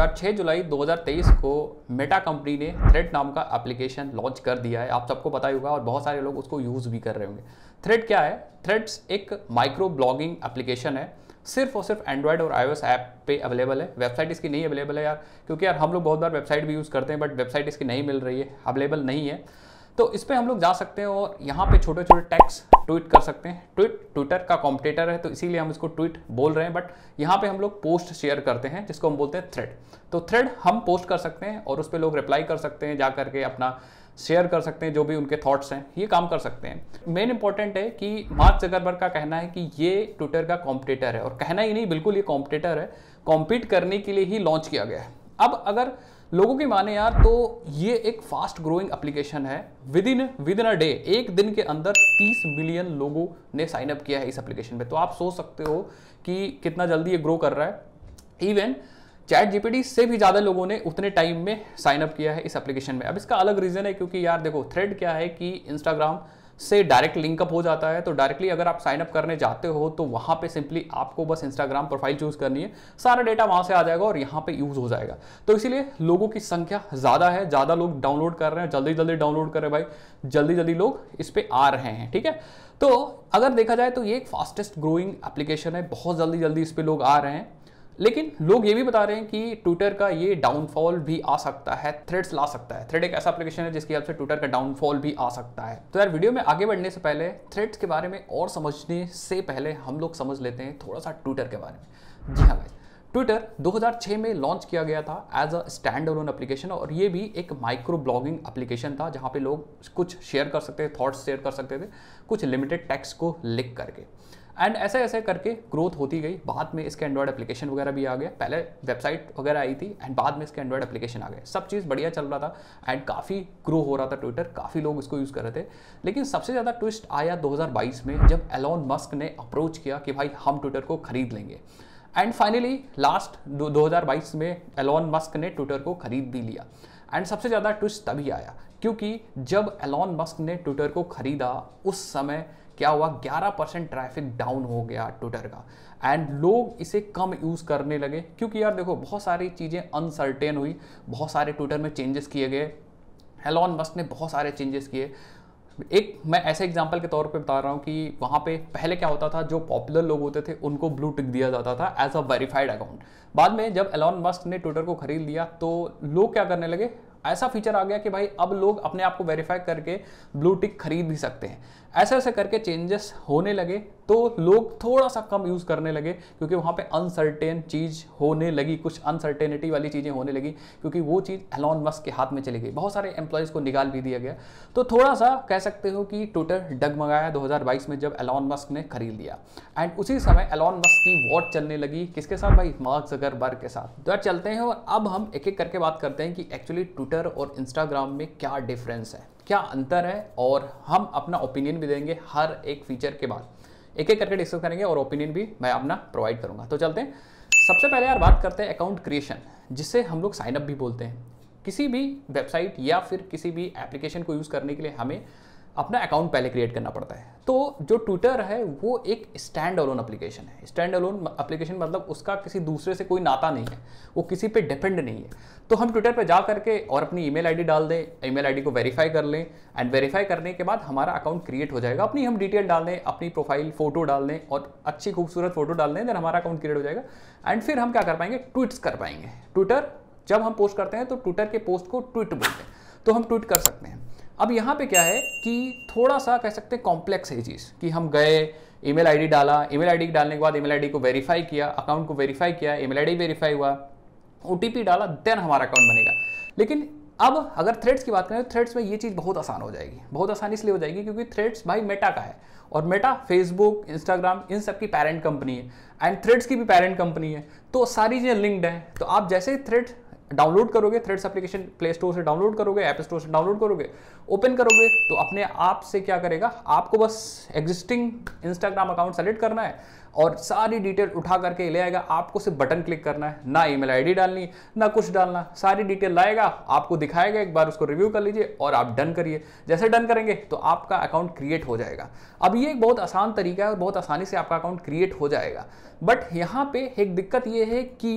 बार 6 जुलाई 2023 को Meta company ने thread नाम का एप्लीकेशन लॉन्च कर दिया है आप सबको पता ही होगा और बहुत सारे लोग उसको यूज़ भी कर रहे होंगे थ्रेड क्या है थ्रेड्स एक माइक्रो ब्लॉगिंग एप्लीकेशन है सिर्फ और सिर्फ एंड्रॉयड और आईओएस ऐप पे अवेलेबल है वेबसाइट इसकी नहीं अवेलेबल है यार क्योंकि यार हम लोग बहुत बार वेबसाइट भी यूज़ करते हैं बट वेबसाइट इसकी नहीं मिल रही है अवेलेबल नहीं है तो इस पर हम लोग जा सकते हैं और यहाँ पे छोटे छोटे टैक्स ट्वीट कर सकते हैं ट्वीट ट्विटर का कॉम्पिटेटर है तो इसीलिए हम इसको ट्वीट बोल रहे हैं बट यहाँ पे हम लोग पोस्ट शेयर करते हैं जिसको हम बोलते हैं थ्रेड तो थ्रेड हम पोस्ट कर सकते हैं और उस पर लोग रिप्लाई कर सकते हैं जा करके अपना शेयर कर सकते हैं जो भी उनके थॉट्स हैं ये काम कर सकते हैं मेन इंपॉर्टेंट है कि मार्क जगरबर्ग का कहना है कि ये ट्विटर का कॉम्पिटेटर है और कहना ही नहीं बिल्कुल ये कॉम्पिटेटर है कॉम्पीट करने के लिए ही लॉन्च किया गया है अब अगर लोगों की माने यार तो ये एक फास्ट ग्रोइंग एप्लीकेशन है within within a day एक दिन के अंदर 30 मिलियन लोगों ने साइन अप किया है इस एप्लीकेशन पे तो आप सोच सकते हो कि कितना जल्दी ये ग्रो कर रहा है इवन चैट जीपीटी से भी ज़्यादा लोगों ने उतने टाइम में साइन अप किया है इस एप्लीकेशन में अब इसका अलग रीज़न है क्योंकि यार देखो थ्रेड क्या है कि इंस्टाग्राम से डायरेक्ट लिंकअप हो जाता है तो डायरेक्टली अगर आप साइनअप करने जाते हो तो वहाँ पे सिंपली आपको बस इंस्टाग्राम प्रोफाइल चूज करनी है सारा डेटा वहाँ से आ जाएगा और यहाँ पे यूज़ हो जाएगा तो इसीलिए लोगों की संख्या ज़्यादा है ज़्यादा लोग डाउनलोड कर रहे हैं जल्दी जल्दी डाउनलोड कर रहे भाई जल्दी जल्दी लोग इस पर आ रहे हैं ठीक है तो अगर देखा जाए तो ये एक फास्टेस्ट ग्रोइंग एप्लीकेशन है बहुत जल्दी जल्दी इस पर लोग आ रहे हैं लेकिन लोग ये भी बता रहे हैं कि ट्विटर का ये डाउनफॉल भी आ सकता है थ्रेड्स ला सकता है थ्रेड एक ऐसा एप्लीकेशन है जिसकी हेल्प से ट्विटर का डाउनफॉल भी आ सकता है तो यार वीडियो में आगे बढ़ने से पहले थ्रेड्स के बारे में और समझने से पहले हम लोग समझ लेते हैं थोड़ा सा ट्विटर के बारे में जी हाँ भाई ट्विटर 2006 में लॉन्च किया गया था as a standalone application और ये भी एक माइक्रो ब्लॉगिंग एप्लीकेशन था जहाँ पे लोग कुछ शेयर कर सकते थे थॉट्स शेयर कर सकते थे कुछ लिमिटेड टैक्स को लिख करके एंड ऐसे ऐसे करके ग्रोथ होती गई बाद में इसके एंड्रॉयड एप्लीकेशन वगैरह भी आ गया पहले वेबसाइट वगैरह आई थी एंड बाद में इसके एंड्रॉयड एप्लीकेशन आ गए सब चीज़ बढ़िया चल रहा था एंड काफ़ी ग्रो हो रहा था ट्विटर काफ़ी लोग इसको यूज़ कर रहे थे लेकिन सबसे ज़्यादा ट्विस्ट आया 2022 में जब एलॉन मस्क ने अप्रोच किया कि भाई हम ट्विटर को खरीद लेंगे एंड फाइनली लास्ट दो में एलॉन मस्क ने ट्विटर को खरीद भी लिया एंड सबसे ज़्यादा ट्विस्ट तभी आया क्योंकि जब एलॉन मस्क ने ट्विटर को खरीदा उस समय क्या हुआ 11 परसेंट ट्रैफिक डाउन हो गया ट्विटर का एंड लोग इसे कम यूज़ करने लगे क्योंकि यार देखो बहुत सारी चीज़ें अनसर्टेन हुई बहुत सारे ट्विटर में चेंजेस किए गए एलॉन मस्क ने बहुत सारे चेंजेस किए एक मैं ऐसे एग्जाम्पल के तौर पे बता रहा हूँ कि वहाँ पे पहले क्या होता था जो पॉपुलर लोग होते थे उनको ब्लू टिक दिया जाता था एज अ वेरीफाइड अकाउंट बाद में जब एलॉन मस्क ने ट्विटर को खरीद लिया तो लोग क्या करने लगे ऐसा फीचर आ गया कि भाई अब लोग अपने आप को वेरीफाई करके ब्लू टिक खरीद भी सकते हैं ऐसे ऐसे करके चेंजेस होने लगे तो लोग थोड़ा सा कम यूज़ करने लगे क्योंकि वहाँ पे अनसर्टेन चीज़ होने लगी कुछ अनसर्टेनिटी वाली चीज़ें होने लगी क्योंकि वो चीज़ एलॉन मस्क के हाथ में चली गई बहुत सारे एम्प्लॉयज़ को निकाल भी दिया गया तो थोड़ा सा कह सकते हो कि ट्विटर डगमगाया 2022 में जब एलॉन मस्क ने खरीद लिया एंड उसी समय एलॉन मस्क की वॉट चलने लगी किसके साथ भाई मार्क बर्ग के साथ तो चलते हैं और अब हम एक एक करके बात करते हैं कि एक्चुअली ट्विटर और इंस्टाग्राम में क्या डिफरेंस है क्या अंतर है और हम अपना ओपिनियन भी देंगे हर एक फीचर के बाद एक एक करके डिस्कस करेंगे और ओपिनियन भी मैं अपना प्रोवाइड करूंगा तो चलते हैं सबसे पहले यार बात करते हैं अकाउंट क्रिएशन जिसे हम लोग साइनअप भी बोलते हैं किसी भी वेबसाइट या फिर किसी भी एप्लीकेशन को यूज़ करने के लिए हमें अपना अकाउंट पहले क्रिएट करना पड़ता है तो जो ट्विटर है वो एक स्टैंड अलोन एप्लीकेशन है स्टैंड अलोन एप्लीकेशन मतलब उसका किसी दूसरे से कोई नाता नहीं है वो किसी पे डिपेंड नहीं है तो हम ट्विटर पर जा करके और अपनी ईमेल आईडी डाल दें ईमेल आईडी को वेरीफाई कर लें एंड वेरीफाई करने के बाद हमारा अकाउंट क्रिएट हो जाएगा अपनी हम डिटेल डाल दें अपनी प्रोफाइल फोटो डाल दें और अच्छी खूबसूरत फोटो डाल दें देन हमारा अकाउंट क्रिएट हो जाएगा एंड फिर हम क्या कर पाएंगे ट्वीट्स कर पाएंगे ट्विटर जब हम पोस्ट करते हैं तो ट्विटर के पोस्ट को ट्वीट बोलते हैं तो हम ट्वीट कर सकते हैं अब यहाँ पे क्या है कि थोड़ा सा कह सकते हैं कॉम्प्लेक्स है चीज़ कि हम गए ईमेल आईडी डाला ईमेल आईडी डालने के बाद ईमेल आईडी को वेरीफाई किया अकाउंट को वेरीफाई किया ईमेल आईडी वेरीफाई हुआ ओ डाला देन हमारा अकाउंट बनेगा लेकिन अब अगर थ्रेड्स की बात करें तो थ्रेड्स में ये चीज़ बहुत आसान हो जाएगी बहुत आसान इसलिए हो जाएगी क्योंकि थ्रेड्स भाई मेटा का है और मेटा फेसबुक इंस्टाग्राम इन सब की पेरेंट कंपनी है एंड थ्रेड्स की भी पेरेंट कंपनी है तो सारी चीज़ें लिंक्ड हैं तो आप जैसे ही थ्रेड डाउनलोड करोगे थ्रेड्स एप्लीकेशन प्ले स्टोर से डाउनलोड करोगे ऐप स्टोर से डाउनलोड करोगे ओपन करोगे तो अपने आप से क्या करेगा आपको बस एग्जिस्टिंग इंस्टाग्राम अकाउंट सेलेक्ट करना है और सारी डिटेल उठा करके ले आएगा आपको सिर्फ बटन क्लिक करना है ना ईमेल आईडी डालनी ना कुछ डालना सारी डिटेल लाएगा आपको दिखाएगा एक बार उसको रिव्यू कर लीजिए और आप डन करिए जैसे डन करेंगे तो आपका अकाउंट क्रिएट हो जाएगा अब ये एक बहुत आसान तरीका है और बहुत आसानी से आपका अकाउंट क्रिएट हो जाएगा बट यहाँ पे एक दिक्कत ये है कि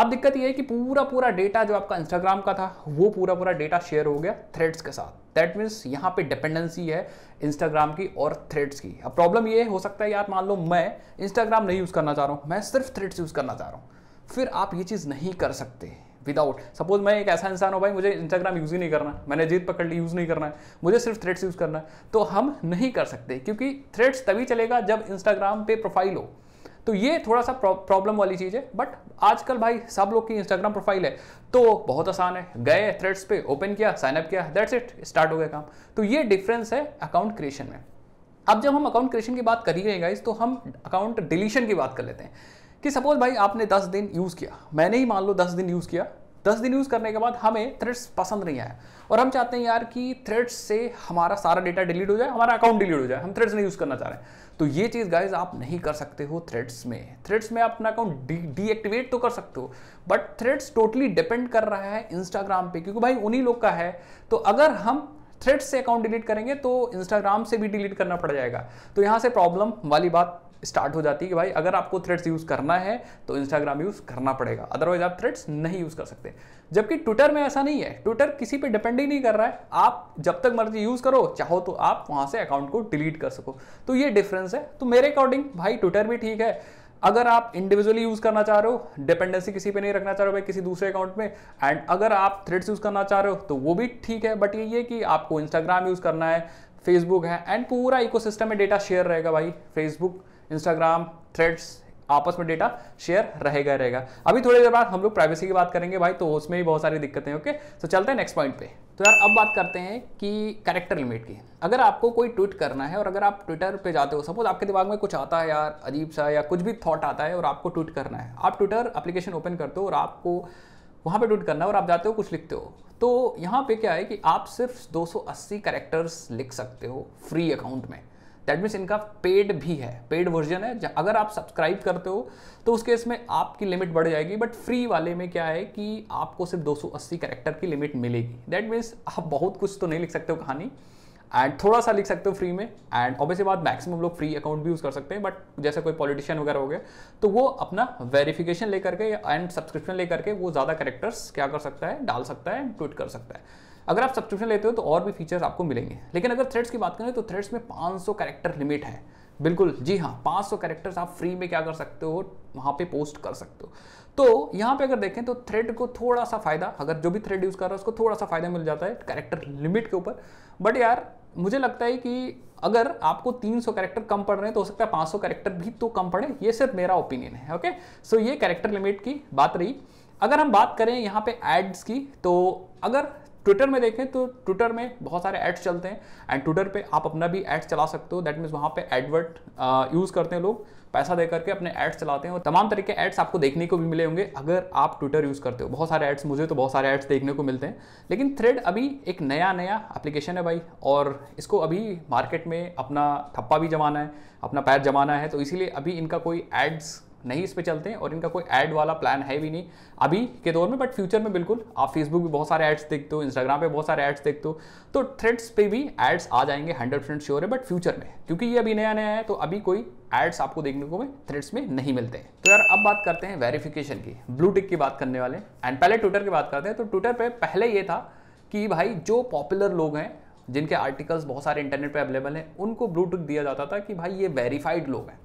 अब दिक्कत यह है कि पूरा पूरा डेटा जो आपका इंस्टाग्राम का था वो पूरा पूरा डेटा शेयर हो गया थ्रेड्स के साथ दैट मीन्स यहाँ पे डिपेंडेंसी है इंस्टाग्राम की और थ्रेड्स की अब प्रॉब्लम ये हो सकता है यार मान लो मैं इंस्टाग्राम नहीं यूज़ करना चाह रहा हूँ मैं सिर्फ थ्रेड्स यूज़ करना चाह रहा हूँ फिर आप ये चीज़ नहीं कर सकते विदाउट सपोज मैं एक ऐसा इंसान हूँ भाई मुझे इंस्टाग्राम यूज़ ही नहीं करना है मैंने जीत पकड़ ली यूज़ नहीं करना है मुझे सिर्फ थ्रेड्स यूज़ करना है तो हम नहीं कर सकते क्योंकि थ्रेड्स तभी चलेगा जब इंस्टाग्राम पे प्रोफाइल हो तो ये थोड़ा सा प्रॉब्लम वाली चीज़ है बट आजकल भाई सब लोग की इंस्टाग्राम प्रोफाइल है तो बहुत आसान है गए थ्रेड्स पे ओपन किया साइनअप किया दैट्स इट स्टार्ट हो गया काम तो ये डिफरेंस है अकाउंट क्रिएशन में अब जब हम अकाउंट क्रिएशन की बात कर ही रहे गाइज तो हम अकाउंट डिलीशन की बात कर लेते हैं कि सपोज भाई आपने 10 दिन यूज़ किया मैंने ही मान लो 10 दिन यूज़ किया दस दिन यूज़ करने के बाद हमें थ्रेड्स पसंद नहीं आया और हम चाहते हैं यार कि थ्रेड्स से हमारा सारा डेटा डिलीट हो जाए हमारा अकाउंट डिलीट हो जाए हम थ्रेड्स नहीं यूज़ करना चाह रहे हैं तो ये चीज़ गाइज आप नहीं कर सकते हो थ्रेड्स में थ्रेड्स में आप अपना अकाउंट डीएक्टिवेट तो कर सकते हो बट थ्रेड्स टोटली डिपेंड कर रहा है इंस्टाग्राम पे क्योंकि भाई उन्हीं लोग का है तो अगर हम थ्रेड्स से अकाउंट डिलीट करेंगे तो इंस्टाग्राम से भी डिलीट करना पड़ जाएगा तो यहां से प्रॉब्लम वाली बात स्टार्ट हो जाती है कि भाई अगर आपको थ्रेड्स यूज़ करना है तो इंस्टाग्राम यूज़ करना पड़ेगा अदरवाइज आप थ्रेड्स नहीं यूज़ कर सकते जबकि ट्विटर में ऐसा नहीं है ट्विटर किसी पे डिपेंड ही नहीं कर रहा है आप जब तक मर्जी यूज़ करो चाहो तो आप वहाँ से अकाउंट को डिलीट कर सको तो ये डिफरेंस है तो मेरे अकॉर्डिंग भाई ट्विटर भी ठीक है अगर आप इंडिविजुअली यूज़ करना चाह रहे हो डिपेंडेंसी किसी पे नहीं रखना चाह रहे हो भाई किसी दूसरे अकाउंट में एंड अगर आप थ्रेड्स यूज़ करना चाह रहे हो तो वो भी ठीक है बट ये है कि आपको इंस्टाग्राम यूज़ करना है फेसबुक है एंड पूरा इकोसिस्टम में डेटा शेयर रहेगा भाई फेसबुक इंस्टाग्राम थ्रेड्स आपस में डेटा शेयर रहेगा रहेगा अभी थोड़ी देर बाद हम लोग प्राइवेसी की बात करेंगे भाई तो उसमें भी बहुत सारी दिक्कतें ओके तो चलते हैं नेक्स्ट पॉइंट पे तो यार अब बात करते हैं कि कैरेक्टर लिमिट की अगर आपको कोई ट्वीट करना है और अगर आप ट्विटर पे जाते हो सपोज आपके दिमाग में कुछ आता है यार अजीब सा या कुछ भी थॉट आता है और आपको ट्वीट करना है आप ट्विटर एप्लीकेशन ओपन करते हो और आपको वहाँ पे ट्वीट करना है और आप जाते हो कुछ लिखते हो तो यहाँ पे क्या है कि आप सिर्फ 280 कैरेक्टर्स लिख सकते हो फ्री अकाउंट में दैट मीन्स इनका पेड भी है पेड वर्जन है अगर आप सब्सक्राइब करते हो तो उस केस में आपकी लिमिट बढ़ जाएगी बट फ्री वाले में क्या है कि आपको सिर्फ 280 कैरेक्टर की लिमिट मिलेगी दैट मीन्स आप बहुत कुछ तो नहीं लिख सकते हो कहानी एंड थोड़ा सा लिख सकते हो फ्री में एंड ऑब्वियसली बात मैक्सिमम लोग फ्री अकाउंट भी यूज़ कर सकते हैं बट जैसे कोई पॉलिटिशियन वगैरह हो गया तो वो अपना वेरिफिकेशन लेकर के एंड सब्सक्रिप्शन लेकर के वो ज़्यादा करेक्टर्स क्या कर सकता है डाल सकता है ट्वीट कर सकता है अगर आप सब्सक्रिप्शन लेते हो तो और भी फीचर्स आपको मिलेंगे लेकिन अगर थ्रेड्स की बात करें तो थ्रेड्स में 500 कैरेक्टर लिमिट है बिल्कुल जी हाँ 500 कैरेक्टर्स आप फ्री में क्या कर सकते हो वहाँ पे पोस्ट कर सकते हो तो यहाँ पे अगर देखें तो थ्रेड को थोड़ा सा फायदा अगर जो भी थ्रेड यूज़ कर रहा है उसको थोड़ा सा फायदा मिल जाता है कैरेक्टर लिमिट के ऊपर बट यार मुझे लगता है कि अगर आपको 300 कैरेक्टर कम पड़ रहे हैं तो हो सकता है 500 कैरेक्टर भी तो कम पड़े ये सिर्फ मेरा ओपिनियन है ओके सो so, ये कैरेक्टर लिमिट की बात रही अगर हम बात करें यहाँ पे एड्स की तो अगर ट्विटर में देखें तो ट्विटर में बहुत सारे एड्स चलते हैं एंड ट्विटर पे आप अपना भी एड्स चला सकते हो दैट मीन्स वहाँ पे एडवर्ट यूज़ करते हैं लोग पैसा दे करके अपने एड्स चलाते हैं और तमाम तरह के एड्स आपको देखने को भी मिले होंगे अगर आप ट्विटर यूज़ करते हो बहुत सारे एड्स मुझे तो बहुत सारे एड्स देखने को मिलते हैं लेकिन थ्रेड अभी एक नया नया एप्लीकेशन है भाई और इसको अभी मार्केट में अपना थप्पा भी जमाना है अपना पैर जमाना है तो इसीलिए अभी इनका कोई एड्स नहीं इस पर चलते हैं और इनका कोई ऐड वाला प्लान है भी नहीं अभी के दौर में बट फ्यूचर में बिल्कुल आप फेसबुक भी बहुत सारे एड्स देखते हो इंस्टाग्राम पे बहुत सारे एड्स देखते हो तो थ्रेड्स पे भी एड्स आ जाएंगे हंड्रेड परसेंट श्योर है बट फ्यूचर में क्योंकि ये अभी नया नया है तो अभी कोई एड्स आपको देखने को थ्रेड्स में नहीं मिलते हैं तो यार अब बात करते हैं वेरिफिकेशन की ब्लू टिक की बात करने वाले एंड पहले ट्विटर की बात करते हैं तो ट्विटर पर पहले ये था कि भाई जो पॉपुलर लोग हैं जिनके आर्टिकल्स बहुत सारे इंटरनेट पे अवेलेबल हैं उनको ब्लू टिक दिया जाता था कि भाई ये वेरीफाइड लोग हैं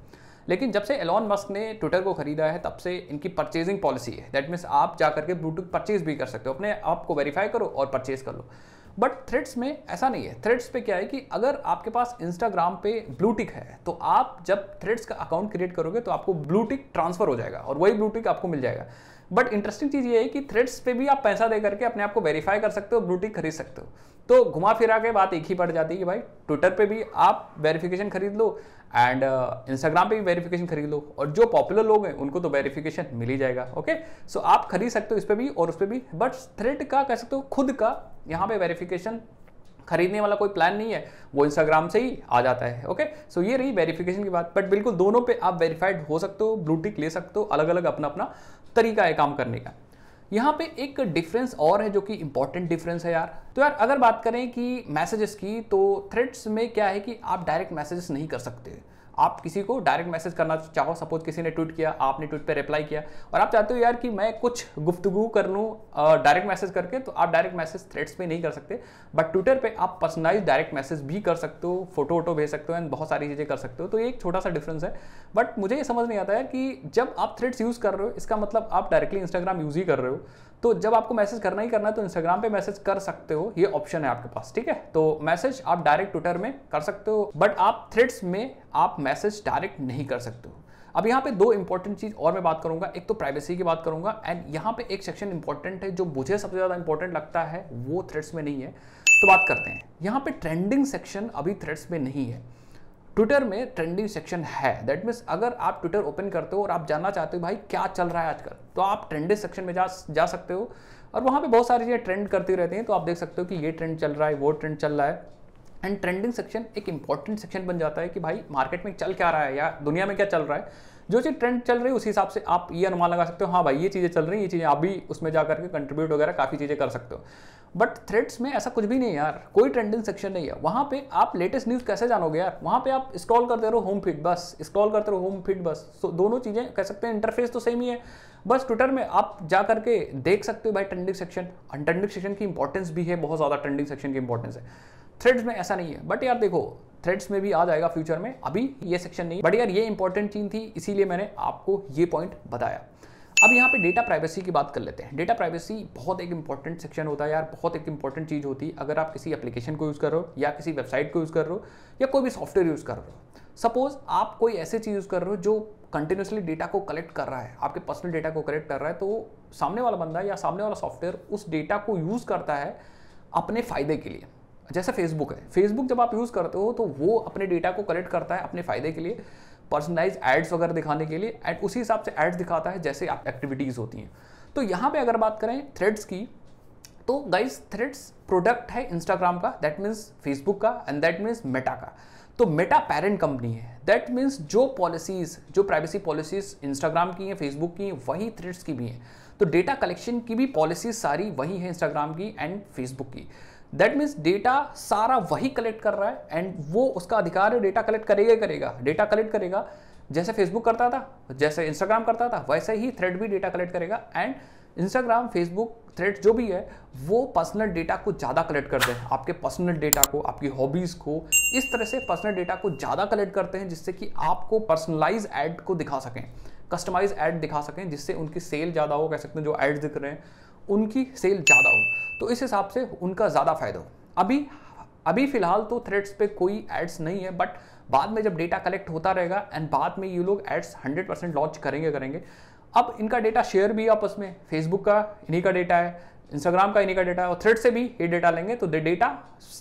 लेकिन जब से एलॉन मस्क ने ट्विटर को खरीदा है तब से इनकी परचेजिंग पॉलिसी है दैट मीन्स आप जा करके ब्लूटूथ परचेज भी कर सकते हो अपने आप को वेरीफाई करो और परचेज कर लो बट थ्रेड्स में ऐसा नहीं है थ्रेड्स पे क्या है कि अगर आपके पास इंस्टाग्राम पे ब्लूटिक है तो आप जब थ्रेड्स का अकाउंट क्रिएट करोगे तो आपको ब्लूटिक ट्रांसफर हो जाएगा और वही ब्लूटिक आपको मिल जाएगा बट इंटरेस्टिंग चीज़ ये है कि थ्रेड्स पे भी आप पैसा दे करके अपने आप को वेरीफाई कर सकते हो ब्लूटिक खरीद सकते हो तो घुमा फिरा के बात एक ही पड़ जाती है कि भाई ट्विटर पे भी आप वेरिफिकेशन खरीद लो एंड इंस्टाग्राम uh, पे भी वेरिफिकेशन खरीद लो और जो पॉपुलर लोग हैं उनको तो वेरिफिकेशन मिल ही जाएगा ओके सो आप खरीद सकते हो इस पर भी और उस पर भी बट थ्रेड का कह सकते हो खुद का यहाँ पे वेरिफिकेशन खरीदने वाला कोई प्लान नहीं है वो इंस्टाग्राम से ही आ जाता है ओके सो so, ये रही वेरिफिकेशन की बात बट बिल्कुल दोनों पे आप वेरीफाइड हो सकते हो ब्लूटिक ले सकते हो अलग अलग अपना अपना तरीका है काम करने का यहाँ पे एक डिफरेंस और है जो कि इंपॉर्टेंट डिफरेंस है यार तो यार अगर बात करें कि मैसेजेस की तो थ्रेड्स में क्या है कि आप डायरेक्ट मैसेजेस नहीं कर सकते आप किसी को डायरेक्ट मैसेज करना चाहो सपोज किसी ने ट्वीट किया आपने ट्वीट पर रिप्लाई किया और आप चाहते हो यार कि मैं कुछ गुफ्तगु कर लूँ डायरेक्ट मैसेज करके तो आप डायरेक्ट मैसेज थ्रेड्स पर नहीं कर सकते बट ट्विटर पर आप पर्सनलाइज डायरेक्ट मैसेज भी कर सकते हो फोटो वोटो भेज सकते हो एंड बहुत सारी चीज़ें कर सकते हो तो ये एक छोटा सा डिफरेंस है बट मुझे ये समझ नहीं आता है कि जब आप थ्रेड्स यूज़ कर रहे हो इसका मतलब आप डायरेक्टली इंस्टाग्राम यूज़ ही कर रहे हो तो जब आपको मैसेज करना ही करना है तो इंस्टाग्राम पे मैसेज कर सकते हो ये ऑप्शन है आपके पास ठीक है तो मैसेज आप डायरेक्ट ट्विटर में कर सकते हो बट आप थ्रेड्स में आप मैसेज डायरेक्ट नहीं कर सकते हो अब यहाँ पे दो इंपॉर्टेंट चीज़ और मैं बात करूंगा एक तो प्राइवेसी की बात करूंगा एंड यहाँ पे एक सेक्शन इंपॉर्टेंट है जो मुझे सबसे ज़्यादा इंपॉर्टेंट लगता है वो थ्रेड्स में नहीं है तो बात करते हैं यहाँ पे ट्रेंडिंग सेक्शन अभी थ्रेड्स में नहीं है ट्विटर में ट्रेंडिंग सेक्शन है दैट मीन्स अगर आप ट्विटर ओपन करते हो और आप जानना चाहते हो भाई क्या चल रहा है आजकल तो आप ट्रेंडिंग सेक्शन में जा जा सकते हो और वहाँ पे बहुत सारी चीज़ें ट्रेंड करती रहती हैं तो आप देख सकते हो कि ये ट्रेंड चल रहा है वो ट्रेंड चल रहा है एंड ट्रेंडिंग सेक्शन एक इंपॉर्टेंट सेक्शन बन जाता है कि भाई मार्केट में चल क्या रहा है या दुनिया में क्या चल रहा है जो चीज़ ट्रेंड चल रही है उसी हिसाब से आप ये अनुमान लगा सकते हो हाँ भाई ये चीज़ें चल रही हैं ये चीज़ें आप भी उसमें जा करके कंट्रीब्यूट वगैरह काफ़ी चीज़ें कर सकते हो बट थ्रेड्स में ऐसा कुछ भी नहीं यार कोई ट्रेंडिंग सेक्शन नहीं है वहाँ पे आप लेटेस्ट न्यूज़ कैसे जानोगे यार वहाँ पे आप स्क्रॉल करते रहो होम फीड बस स्क्रॉल करते रहो होम फीड बस तो दोनों चीज़ें कह सकते हैं इंटरफेस तो सेम ही है बस ट्विटर में आप जा करके देख सकते हो भाई ट्रेंडिंग सेक्शन ट्रेंडिंग सेक्शन की इंपॉर्टेंस भी है बहुत ज़्यादा ट्रेंडिंग सेक्शन की इंपॉर्टेंस है थ्रेड्स में ऐसा नहीं है बट यार देखो थ्रेड्स में भी आ जाएगा फ्यूचर में अभी ये सेक्शन नहीं बट यार ये इंपॉर्टेंट चीज थी इसीलिए मैंने आपको ये पॉइंट बताया अब यहाँ पे डेटा प्राइवेसी की बात कर लेते हैं डेटा प्राइवेसी बहुत एक इंपॉर्टेंट सेक्शन होता है यार बहुत एक इंपॉर्टेंट चीज़ होती है अगर आप किसी एप्लीकेशन को यूज़ कर रहे हो या किसी वेबसाइट को यूज़ कर रहे हो या कोई भी सॉफ्टवेयर यूज़ कर रहे हो सपोज आप कोई ऐसी चीज़ यूज़ कर रहे हो जो कंटिन्यूसली डेटा को कलेक्ट कर रहा है आपके पर्सनल डेटा को कलेक्ट कर रहा है तो सामने वाला बंदा या सामने वाला सॉफ्टवेयर उस डेटा को यूज़ करता है अपने फ़ायदे के लिए जैसे फेसबुक है फेसबुक जब आप यूज़ करते हो तो वो अपने डेटा को कलेक्ट करता है अपने फ़ायदे के लिए पर्सनलाइज एड्स वगैरह दिखाने के लिए एंड उसी हिसाब से एड्स दिखाता है जैसे आप एक्टिविटीज़ होती हैं तो यहाँ पे अगर बात करें थ्रेड्स की तो गाइज थ्रेड्स प्रोडक्ट है इंस्टाग्राम का दैट मीन्स फेसबुक का एंड दैट मीन्स मेटा का तो मेटा पेरेंट कंपनी है दैट मीन्स जो पॉलिसीज़ जो प्राइवेसी पॉलिसीज़ इंस्टाग्राम की हैं फेसबुक की हैं वही थ्रेड्स की भी हैं तो डेटा कलेक्शन की भी पॉलिसीज सारी वही है इंस्टाग्राम की एंड फेसबुक की दैट मीन्स डेटा सारा वही कलेक्ट कर रहा है एंड वो उसका अधिकार है डेटा कलेक्ट करेगा ही करेगा डेटा कलेक्ट करेगा जैसे फेसबुक करता था जैसे इंस्टाग्राम करता था वैसे ही थ्रेड भी डेटा कलेक्ट करेगा एंड इंस्टाग्राम फेसबुक थ्रेड जो भी है वो पर्सनल डेटा को ज़्यादा कलेक्ट करते हैं आपके पर्सनल डेटा को आपकी हॉबीज़ को इस तरह से पर्सनल डेटा को ज़्यादा कलेक्ट करते हैं जिससे कि आपको पर्सनलाइज एड को दिखा सकें कस्टमाइज ऐड दिखा सकें जिससे उनकी सेल ज़्यादा हो कह सकते हैं जो एड्स दिख रहे हैं उनकी सेल ज़्यादा हो तो इस हिसाब से उनका ज़्यादा फायदा हो अभी अभी फिलहाल तो थ्रेड्स पे कोई एड्स नहीं है बट बाद में जब डेटा कलेक्ट होता रहेगा एंड बाद में ये लोग एड्स 100 परसेंट लॉन्च करेंगे करेंगे अब इनका डेटा शेयर भी आपस में फेसबुक का इन्हीं का डेटा है इंस्टाग्राम का इन्हीं का डेटा है और थ्रेड से भी ये डेटा लेंगे तो डेटा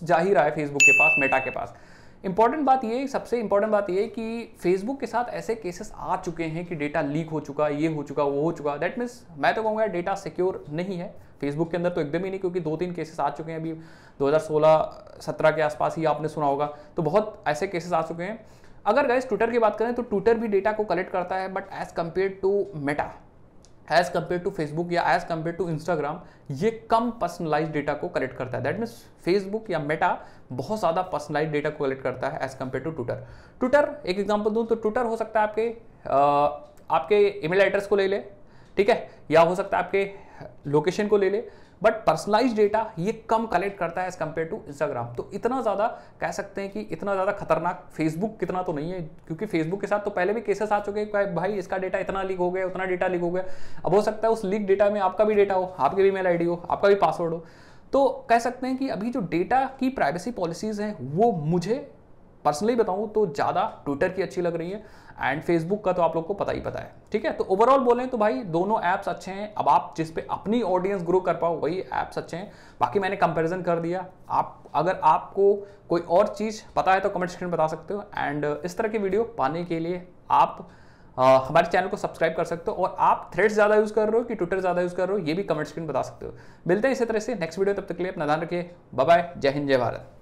जा ही रहा है फेसबुक के पास मेटा के पास इंपॉर्टेंट बात ये सबसे इंपॉर्टेंट बात ये कि फेसबुक के साथ ऐसे केसेस आ चुके हैं कि डेटा लीक हो चुका ये हो चुका वो हो चुका दैट मीन्स मैं तो कहूँगा डेटा सिक्योर नहीं है फेसबुक के अंदर तो एकदम ही नहीं क्योंकि दो तीन केसेस आ चुके हैं अभी 2016 17 के आसपास ही आपने सुना होगा तो बहुत ऐसे केसेस आ चुके हैं अगर गैस ट्विटर की बात करें तो ट्विटर भी डेटा को कलेक्ट करता है but as compare to Meta as compare to Facebook या एज कम्पेयर टू इंस्टाग्राम ये कम पर्सनलाइज डेटा को कलेक्ट करता है दैट मीन्स फेसबुक या मेटा बहुत ज़्यादा पर्सनलाइज डेटा को कलेक्ट करता है as compare to Twitter Twitter एक एग्जाम्पल दूँ तो ट्विटर हो सकता है आपके आ, आपके ईमेल एड्रेस को ले ले ठीक है या हो सकता है आपके लोकेशन को ले ले बट पर्सनलाइज डेटा ये कम कलेक्ट करता है एज कम्पेयर टू इंस्टाग्राम तो इतना ज़्यादा कह सकते हैं कि इतना ज़्यादा खतरनाक फेसबुक कितना तो नहीं है क्योंकि फेसबुक के साथ तो पहले भी केसेस आ चुके हैं भाई इसका डेटा इतना लीक हो गया उतना डेटा लीक हो गया अब हो सकता है उस लीक डेटा में आपका भी डेटा हो आपकी भी मेल आई हो आपका भी पासवर्ड हो तो कह सकते हैं कि अभी जो डेटा की प्राइवेसी पॉलिसीज़ हैं वो मुझे पर्सनली बताऊँ तो ज़्यादा ट्विटर की अच्छी लग रही है एंड फेसबुक का तो आप लोग को पता ही पता है ठीक है तो ओवरऑल बोलें तो भाई दोनों ऐप्स अच्छे हैं अब आप जिस पे अपनी ऑडियंस ग्रो कर पाओ वही ऐप्स अच्छे हैं बाकी मैंने कंपैरिजन कर दिया आप अगर आपको कोई और चीज़ पता है तो कमेंट सेक्शन में बता सकते हो एंड इस तरह की वीडियो पाने के लिए आप आ, हमारे चैनल को सब्सक्राइब कर सकते हो और आप थ्रेड्स ज़्यादा यूज़ कर रहे हो कि ट्विटर ज़्यादा यूज़ कर रहे हो ये भी कमेंट स्क्रीन बता सकते हो मिलते हैं इसी तरह से नेक्स्ट वीडियो तब तक के लिए अपना ध्यान रखिए बाय जय हिंद जय भारत